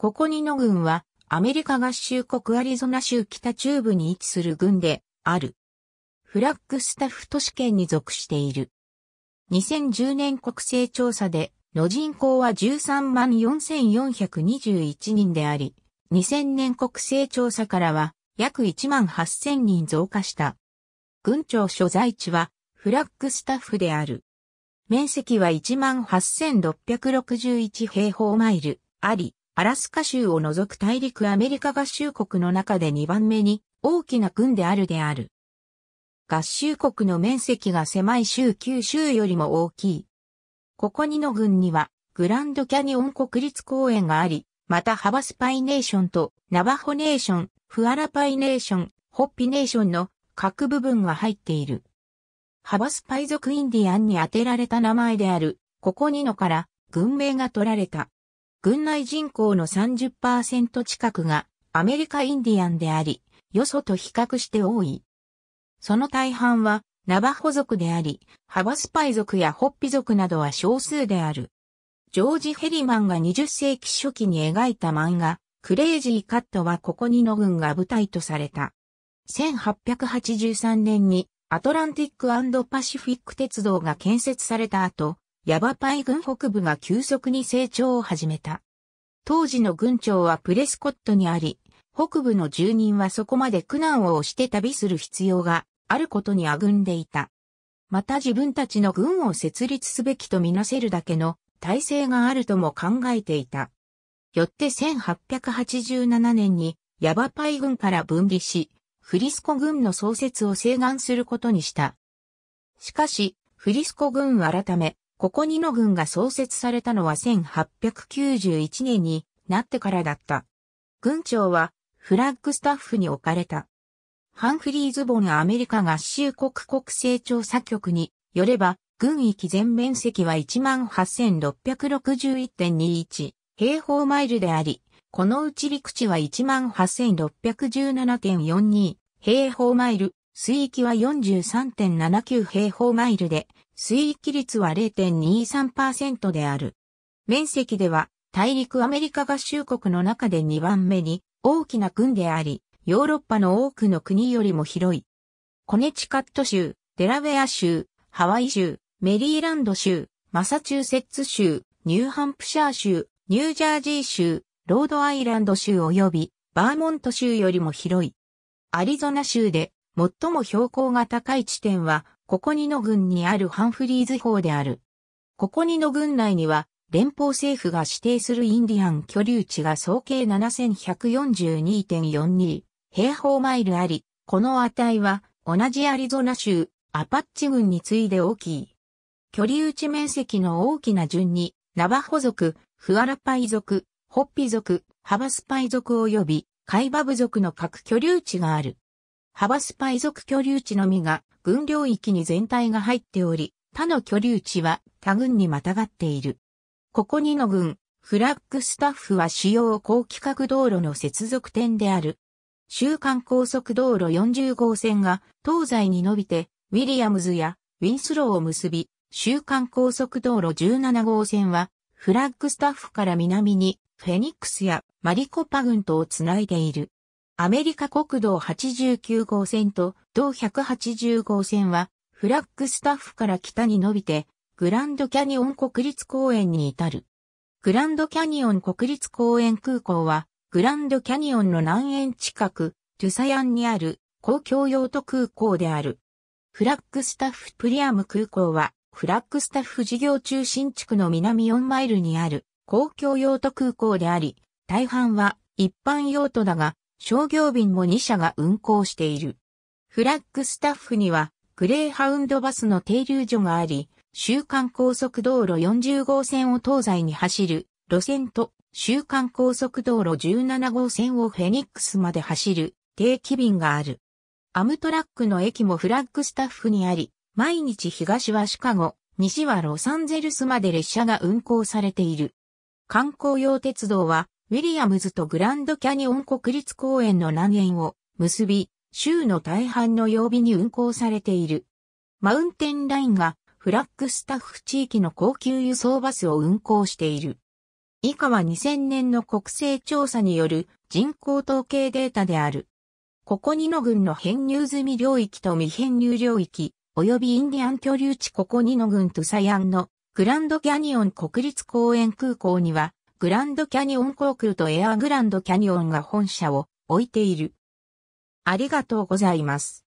ここにの軍は、アメリカ合衆国アリゾナ州北中部に位置する軍である。フラッグスタッフ都市圏に属している。2010年国勢調査で、の人口は13万4421人であり、2000年国勢調査からは約1万8000人増加した。軍庁所在地はフラッグスタッフである。面積は1万8661平方マイルあり、アラスカ州を除く大陸アメリカ合衆国の中で2番目に大きな郡であるである。合衆国の面積が狭い州九州よりも大きい。ここ2の郡にはグランドキャニオン国立公園があり、またハバスパイネーションとナバホネーション、フアラパイネーション、ホッピネーションの各部分が入っている。ハバスパイ族インディアンに当てられた名前である、ここ2のから、軍名が取られた。軍内人口の30%近くがアメリカインディアンであり、よそと比較して多い。その大半はナバホ族であり、ハバスパイ族やホッピ族などは少数である。ジョージ・ヘリマンが20世紀初期に描いた漫画、クレイジー・カットはここにの軍が舞台とされた。1883年にアトランティックパシフィック鉄道が建設された後、ヤバパイ軍北部が急速に成長を始めた。当時の軍長はプレスコットにあり、北部の住人はそこまで苦難を押して旅する必要があることにあぐんでいた。また自分たちの軍を設立すべきとみなせるだけの体制があるとも考えていた。よって1887年にヤバパイ軍から分離し、フリスコ軍の創設を請願することにした。しかし、フリスコ軍改め、ここ2の軍が創設されたのは1891年になってからだった。軍長はフラッグスタッフに置かれた。ハンフリーズボンアメリカ合衆国国勢調査局によれば、軍域全面積は18,661.21平方マイルであり、このうち陸地は18,617.42平方マイル、水域は43.79平方マイルで、水域率は0.23%である。面積では、大陸アメリカ合衆国の中で2番目に大きな郡であり、ヨーロッパの多くの国よりも広い。コネチカット州、デラウェア州、ハワイ州、メリーランド州、マサチューセッツ州、ニューハンプシャー州、ニュージャージー州、ロードアイランド州及びバーモント州よりも広い。アリゾナ州で最も標高が高い地点は、ココニノ郡にあるハンフリーズ法である。ココニノ郡内には、連邦政府が指定するインディアン居留地が総計7142.42平方マイルあり、この値は同じアリゾナ州アパッチ郡に次いで大きい。居留地面積の大きな順に、ナバホ族、フアラパイ族、ホッピ族、ハバスパイ族及びカイバブ族の各居留地がある。ハバスパイ族居留地のみが、軍領域に全体が入っており、他の居留地は他軍にまたがっている。ここ2の軍、フラッグスタッフは主要高規格道路の接続点である。週間高速道路40号線が東西に伸びて、ウィリアムズやウィンスローを結び、週間高速道路17号線は、フラッグスタッフから南にフェニックスやマリコパ軍とをつないでいる。アメリカ国道89号線と同180号線は、フラッグスタッフから北に伸びて、グランドキャニオン国立公園に至る。グランドキャニオン国立公園空港は、グランドキャニオンの南縁近く、トゥサヤンにある公共用途空港である。フラッグスタッフプリアム空港は、フラッグスタッフ事業中心地区の南4マイルにある公共用途空港であり、大半は一般用途だが、商業便も2社が運行している。フラッグスタッフには、グレーハウンドバスの停留所があり、週間高速道路40号線を東西に走る路線と、週間高速道路17号線をフェニックスまで走る定期便がある。アムトラックの駅もフラッグスタッフにあり、毎日東はシカゴ、西はロサンゼルスまで列車が運行されている。観光用鉄道はウィリアムズとグランドキャニオン国立公園の南縁を結び、州の大半の曜日に運行されている。マウンテンラインがフラッグスタッフ地域の高級輸送バスを運行している。以下は2000年の国勢調査による人口統計データである。ここにの郡の編入済み領域と未編入領域、及びインディアン居留地ここにの郡ゥサヤンのグランドキャニオン国立公園空港にはグランドキャニオン航空とエアーグランドキャニオンが本社を置いている。ありがとうございます。